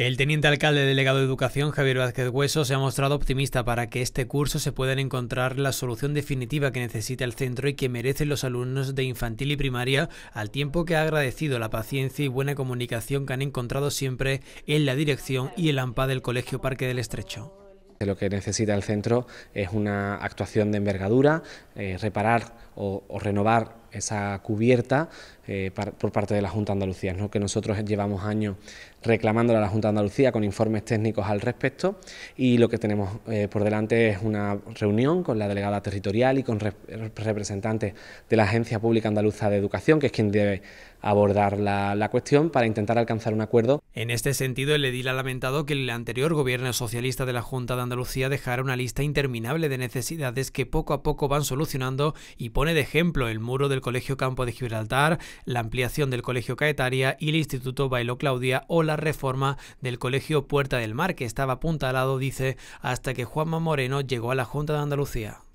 El teniente alcalde delegado de Educación, Javier Vázquez Hueso, se ha mostrado optimista para que este curso se pueda encontrar la solución definitiva que necesita el centro y que merecen los alumnos de infantil y primaria, al tiempo que ha agradecido la paciencia y buena comunicación que han encontrado siempre en la dirección y el AMPA del Colegio Parque del Estrecho. Lo que necesita el centro es una actuación de envergadura, eh, reparar o renovar esa cubierta eh, por parte de la Junta de Andalucía, que nosotros llevamos años reclamándola a la Junta de Andalucía con informes técnicos al respecto y lo que tenemos eh, por delante es una reunión con la delegada territorial y con representantes de la Agencia Pública Andaluza de Educación, que es quien debe abordar la, la, cuestión para intentar alcanzar un acuerdo. En este sentido, el edil ha lamentado que el anterior gobierno socialista de la Junta de Andalucía dejara una lista interminable de necesidades que poco a poco van solucionando y pone de ejemplo el muro del Colegio Campo de Gibraltar, la ampliación del Colegio Caetaria y el Instituto Bailo Claudia o la reforma del Colegio Puerta del Mar, que estaba apuntalado, dice, hasta que Juanma Moreno llegó a la Junta de Andalucía.